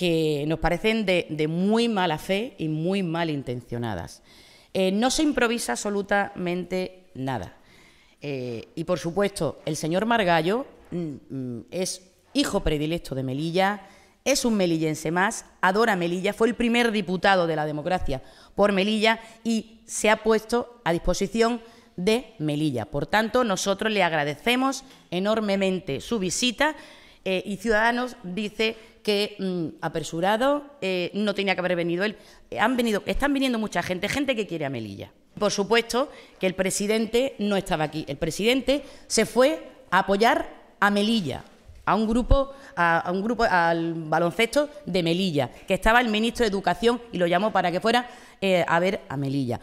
que nos parecen de, muy mala fe y muy mal intencionadas. Eh, no se improvisa absolutamente nada. Eh, y por supuesto, el señor Margallo mm, mm, es hijo predilecto de Melilla, es un melillense más, adora Melilla, fue el primer diputado de la democracia por Melilla y se ha puesto a disposición de Melilla. Por tanto, nosotros le agradecemos enormemente su visita, eh, y Ciudadanos dice que mm, apresurado eh, no tenía que haber venido él. Eh, han venido, están viniendo mucha gente, gente que quiere a Melilla. Por supuesto que el presidente no estaba aquí. El presidente se fue a apoyar a Melilla, a un grupo, a, un grupo al baloncesto de Melilla, que estaba el ministro de Educación y lo llamó para que fuera a ver a Melilla.